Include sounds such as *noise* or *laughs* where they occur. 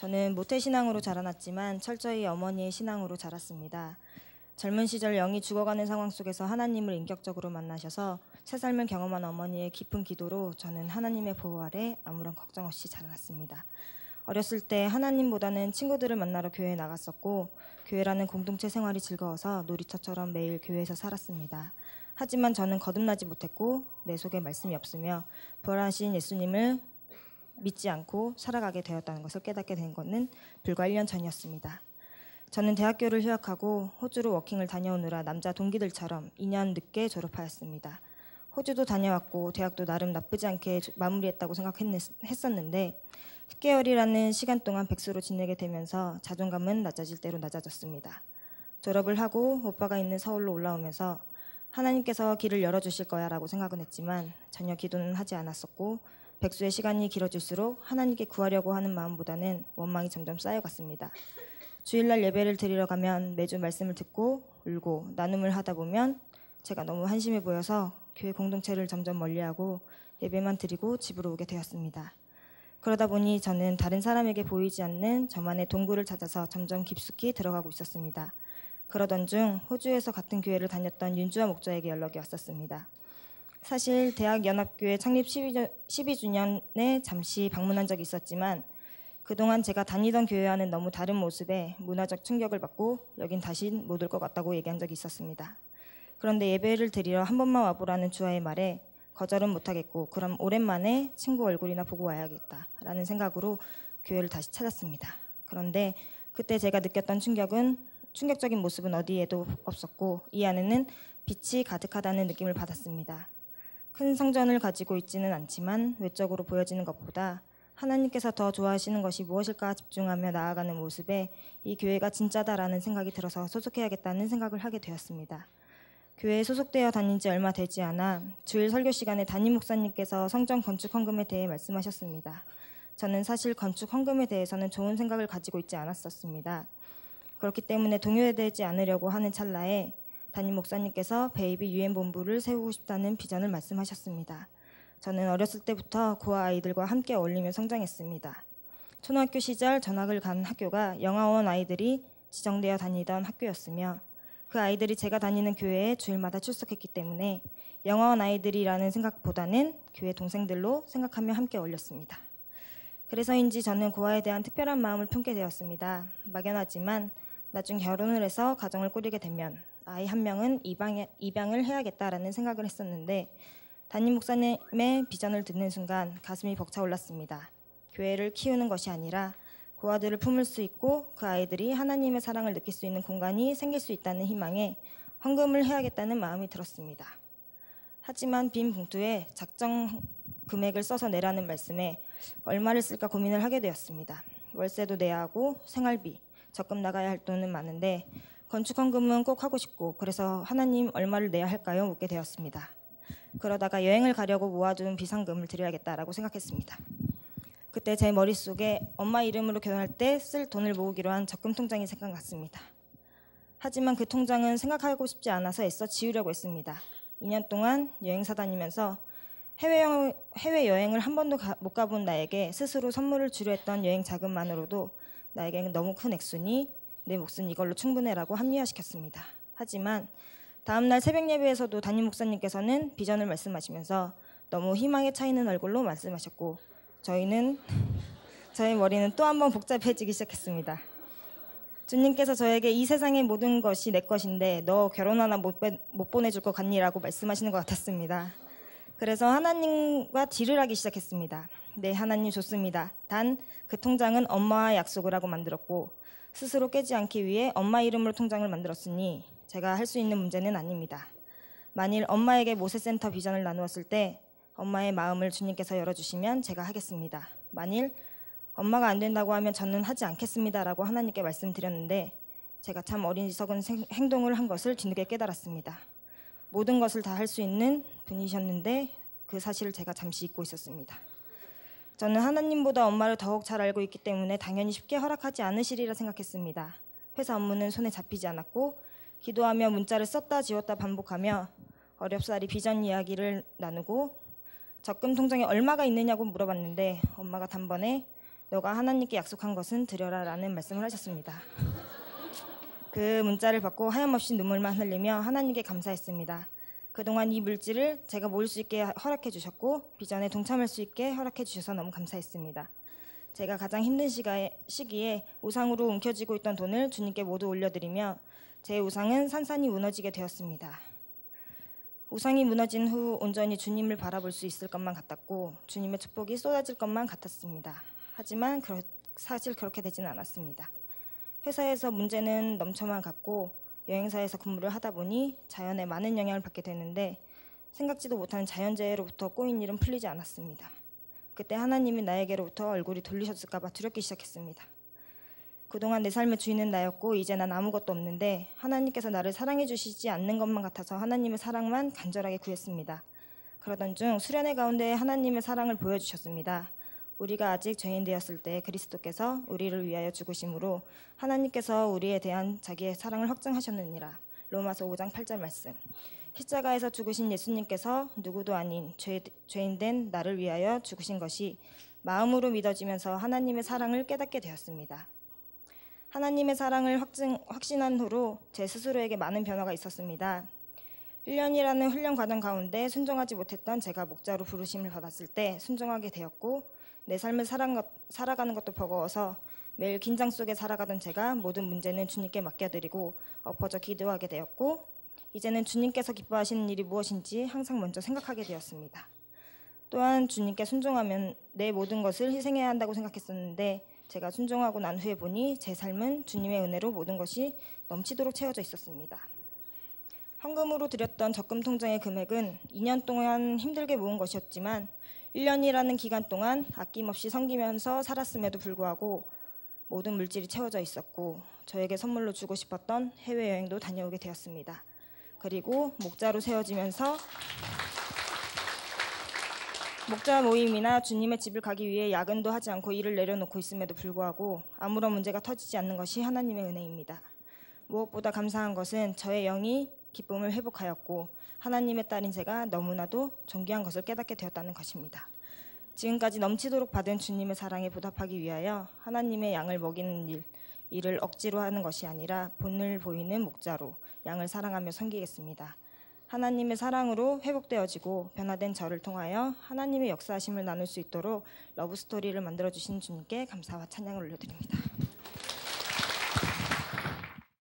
저는 모태신앙으로 자라났지만 철저히 어머니의 신앙으로 자랐습니다. 젊은 시절 영이 죽어가는 상황 속에서 하나님을 인격적으로 만나셔서 새 삶을 경험한 어머니의 깊은 기도로 저는 하나님의 보호 아래 아무런 걱정 없이 자라났습니다. 어렸을 때 하나님보다는 친구들을 만나러 교회에 나갔었고 교회라는 공동체 생활이 즐거워서 놀이터처럼 매일 교회에서 살았습니다. 하지만 저는 거듭나지 못했고 내 속에 말씀이 없으며 부활하신 예수님을 믿지 않고 살아가게 되었다는 것을 깨닫게 된 것은 불과 1년 전이었습니다. 저는 대학교를 휴학하고 호주로 워킹을 다녀오느라 남자 동기들처럼 2년 늦게 졸업하였습니다. 호주도 다녀왔고 대학도 나름 나쁘지 않게 마무리했다고 생각했었는데 10개월이라는 시간 동안 백수로 지내게 되면서 자존감은 낮아질 대로 낮아졌습니다. 졸업을 하고 오빠가 있는 서울로 올라오면서 하나님께서 길을 열어주실 거야 라고 생각은 했지만 전혀 기도는 하지 않았었고 백수의 시간이 길어질수록 하나님께 구하려고 하는 마음보다는 원망이 점점 쌓여갔습니다. 주일날 예배를 드리러 가면 매주 말씀을 듣고 울고 나눔을 하다 보면 제가 너무 한심해 보여서 교회 공동체를 점점 멀리하고 예배만 드리고 집으로 오게 되었습니다. 그러다 보니 저는 다른 사람에게 보이지 않는 저만의 동굴을 찾아서 점점 깊숙이 들어가고 있었습니다. 그러던 중 호주에서 같은 교회를 다녔던 윤주와 목자에게 연락이 왔었습니다. 사실 대학 연합교회 창립 12주년에 잠시 방문한 적이 있었지만 그동안 제가 다니던 교회와는 너무 다른 모습에 문화적 충격을 받고 여긴 다신 못 올 것 같다고 얘기한 적이 있었습니다. 그런데 예배를 드리러 한 번만 와보라는 주아의 말에 거절은 못하겠고 그럼 오랜만에 친구 얼굴이나 보고 와야겠다라는 생각으로 교회를 다시 찾았습니다. 그런데 그때 제가 느꼈던 충격은 충격적인 모습은 어디에도 없었고 이 안에는 빛이 가득하다는 느낌을 받았습니다. 큰성전을 가지고 있지는 않지만 외적으로 보여지는 것보다 하나님께서 더 좋아하시는 것이 무엇일까 집중하며 나아가는 모습에 이 교회가 진짜다라는 생각이 들어서 소속해야겠다는 생각을 하게 되었습니다. 교회에 소속되어 다닌 지 얼마 되지 않아 주일 설교 시간에 담임 목사님께서 성전 건축 헌금에 대해 말씀하셨습니다. 저는 사실 건축 헌금에 대해서는 좋은 생각을 가지고 있지 않았었습니다. 그렇기 때문에 동요되지 에 않으려고 하는 찰나에 담임 목사님께서 베이비 유엔 본부를 세우고 싶다는 비전을 말씀하셨습니다. 저는 어렸을 때부터 고아 아이들과 함께 어울리며 성장했습니다. 초등학교 시절 전학을 간 학교가 영아원 아이들이 지정되어 다니던 학교였으며 그 아이들이 제가 다니는 교회에 주일마다 출석했기 때문에 영아원 아이들이라는 생각보다는 교회 동생들로 생각하며 함께 어울렸습니다. 그래서인지 저는 고아에 대한 특별한 마음을 품게 되었습니다. 막연하지만 나중 결혼을 해서 가정을 꾸리게 되면 아이 한 명은 입양, 입양을 해야겠다라는 생각을 했었는데 담임 목사님의 비전을 듣는 순간 가슴이 벅차올랐습니다. 교회를 키우는 것이 아니라 고 그 아들을 품을 수 있고 그 아이들이 하나님의 사랑을 느낄 수 있는 공간이 생길 수 있다는 희망에 헌금을 해야겠다는 마음이 들었습니다. 하지만 빈 봉투에 작정 금액을 써서 내라는 말씀에 얼마를 쓸까 고민을 하게 되었습니다. 월세도 내야 하고 생활비, 적금 나가야 할 돈은 많은데 건축헌금은 꼭 하고 싶고 그래서 하나님 얼마를 내야 할까요? 묻게 되었습니다. 그러다가 여행을 가려고 모아둔 비상금을 드려야겠다라고 생각했습니다. 그때 제 머릿속에 엄마 이름으로 결혼할 때 쓸 돈을 모으기로 한 적금 통장이 생각났습니다. 하지만 그 통장은 생각하고 싶지 않아서 애써 지우려고 했습니다. 2년 동안 여행사 다니면서 해외여행, 해외여행을 한 번도 가, 못 가본 나에게 스스로 선물을 주려 했던 여행 자금만으로도 나에게는 너무 큰 액수니 내 몫은 이걸로 충분해라고 합리화시켰습니다. 하지만 다음 날 새벽 예배에서도 담임 목사님께서는 비전을 말씀하시면서 너무 희망에 차이는 얼굴로 말씀하셨고 저희는 저희 머리는 또한번 복잡해지기 시작했습니다. 주님께서 저에게 이 세상의 모든 것이 내 것인데 너 결혼 하나 못, 못 보내줄 것 같니라고 말씀하시는 것 같았습니다. 그래서 하나님과 딜을 하기 시작했습니다. 네, 하나님 좋습니다. 단 그 통장은 엄마와 약속을 하고 만들었고 스스로 깨지 않기 위해 엄마 이름으로 통장을 만들었으니 제가 할 수 있는 문제는 아닙니다. 만일 엄마에게 모세센터 비전을 나누었을 때 엄마의 마음을 주님께서 열어주시면 제가 하겠습니다. 만일 엄마가 안 된다고 하면 저는 하지 않겠습니다라고 하나님께 말씀드렸는데 제가 참 어린이석은 행동을 한 것을 뒤늦게 깨달았습니다. 모든 것을 다 할 수 있는 분이셨는데 그 사실을 제가 잠시 잊고 있었습니다. 저는 하나님보다 엄마를 더욱 잘 알고 있기 때문에 당연히 쉽게 허락하지 않으시리라 생각했습니다. 회사 업무는 손에 잡히지 않았고 기도하며 문자를 썼다 지웠다 반복하며 어렵사리 비전 이야기를 나누고 적금 통장에 얼마가 있느냐고 물어봤는데 엄마가 단번에 너가 하나님께 약속한 것은 드려라 라는 말씀을 하셨습니다. *laughs* 그 문자를 받고 하염없이 눈물만 흘리며 하나님께 감사했습니다. 그동안 이 물질을 제가 모을 수 있게 허락해 주셨고 비전에 동참할 수 있게 허락해 주셔서 너무 감사했습니다. 제가 가장 힘든 시가에, 시기에 우상으로 움켜쥐고 있던 돈을 주님께 모두 올려드리며 제 우상은 산산이 무너지게 되었습니다. 우상이 무너진 후 온전히 주님을 바라볼 수 있을 것만 같았고 주님의 축복이 쏟아질 것만 같았습니다. 하지만 그렇, 사실 그렇게 되진 않았습니다. 회사에서 문제는 넘쳐만 갔고 여행사에서 근무를 하다 보니 자연에 많은 영향을 받게 되는데 생각지도 못하는 자연재해로부터 꼬인 일은 풀리지 않았습니다. 그때 하나님이 나에게로부터 얼굴이 돌리셨을까봐 두렵기 시작했습니다. 그동안 내 삶의 주인은 나였고 이제 난 아무것도 없는데 하나님께서 나를 사랑해 주시지 않는 것만 같아서 하나님의 사랑만 간절하게 구했습니다. 그러던 중 수련회 가운데 하나님의 사랑을 보여주셨습니다. 우리가 아직 죄인 되었을 때 그리스도께서 우리를 위하여 죽으심으로 하나님께서 우리에 대한 자기의 사랑을 확증하셨느니라. 로마서 5장 8절 말씀. 십자가에서 죽으신 예수님께서 누구도 아닌 죄, 죄인된 나를 위하여 죽으신 것이 마음으로 믿어지면서 하나님의 사랑을 깨닫게 되었습니다. 하나님의 사랑을 확증, 확신한 후로 제 스스로에게 많은 변화가 있었습니다. 1년이라는 훈련 과정 가운데 순종하지 못했던 제가 목자로 부르심을 받았을 때 순종하게 되었고 내 삶을 살아가는 것도 버거워서 매일 긴장 속에 살아가던 제가 모든 문제는 주님께 맡겨드리고 엎어져 기도하게 되었고 이제는 주님께서 기뻐하시는 일이 무엇인지 항상 먼저 생각하게 되었습니다. 또한 주님께 순종하면 내 모든 것을 희생해야 한다고 생각했었는데 제가 순종하고 난 후에 보니 제 삶은 주님의 은혜로 모든 것이 넘치도록 채워져 있었습니다. 헌금으로 드렸던 적금 통장의 금액은 2년 동안 힘들게 모은 것이었지만 1년이라는 기간 동안 아낌없이 섬기면서 살았음에도 불구하고 모든 물질이 채워져 있었고 저에게 선물로 주고 싶었던 해외여행도 다녀오게 되었습니다. 그리고 목자로 세워지면서 목자 모임이나 주님의 집을 가기 위해 야근도 하지 않고 일을 내려놓고 있음에도 불구하고 아무런 문제가 터지지 않는 것이 하나님의 은혜입니다. 무엇보다 감사한 것은 저의 영이 기쁨을 회복하였고 하나님의 딸인 제가 너무나도 존귀한 것을 깨닫게 되었다는 것입니다. 지금까지 넘치도록 받은 주님의 사랑에 보답하기 위하여 하나님의 양을 먹이는 일, 이를 억지로 하는 것이 아니라 본을 보이는 목자로 양을 사랑하며 섬기겠습니다. 하나님의 사랑으로 회복되어지고 변화된 저를 통하여 하나님의 역사하심을 나눌 수 있도록 러브스토리를 만들어주신 주님께 감사와 찬양을 올려드립니다.